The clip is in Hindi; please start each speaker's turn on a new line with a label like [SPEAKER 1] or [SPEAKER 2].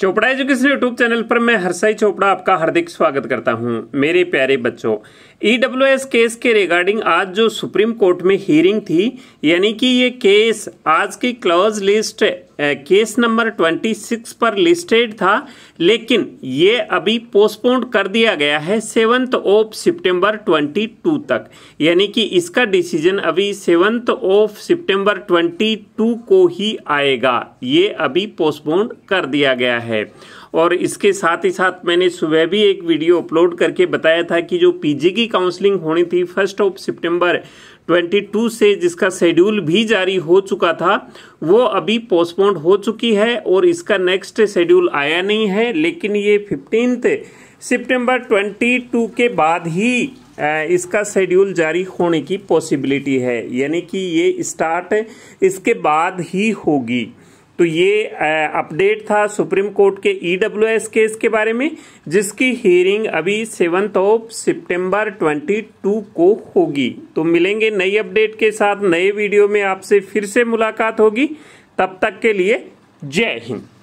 [SPEAKER 1] चोपड़ा एजुकेशन यूट्यूब चैनल पर मैं हरसाई चोपड़ा आपका हार्दिक स्वागत करता हूं मेरे प्यारे बच्चों ईडब्ल्यूएस e केस के रिगार्डिंग आज जो सुप्रीम कोर्ट में हियरिंग थी यानी कि ये केस आज की क्लोज लिस्ट केस नंबर 26 पर लिस्टेड था लेकिन ये अभी पोस्टपोन्ड कर दिया गया है सेवन्थ ऑफ सितंबर 22 तक यानी कि इसका डिसीजन अभी सेवन्थ ऑफ सितंबर 22 को ही आएगा ये अभी पोस्टपोन्ड कर दिया गया है और इसके साथ ही साथ मैंने सुबह भी एक वीडियो अपलोड करके बताया था कि जो पीजी की काउंसलिंग होनी थी फर्स्ट ऑफ सितंबर 22 से जिसका शेड्यूल भी जारी हो चुका था वो अभी पोस्टपोन्ड हो चुकी है और इसका नेक्स्ट शेड्यूल आया नहीं है लेकिन ये फिफ्टींथ सितंबर 22 के बाद ही इसका शेड्यूल जारी होने की पॉसिबिलिटी है यानी कि ये स्टार्ट इसके बाद ही होगी तो ये अपडेट था सुप्रीम कोर्ट के ईडब्ल्यू e केस के बारे में जिसकी हियरिंग अभी सेवंथ ऑफ सितंबर 22 को होगी तो मिलेंगे नई अपडेट के साथ नए वीडियो में आपसे फिर से मुलाकात होगी तब तक के लिए जय हिंद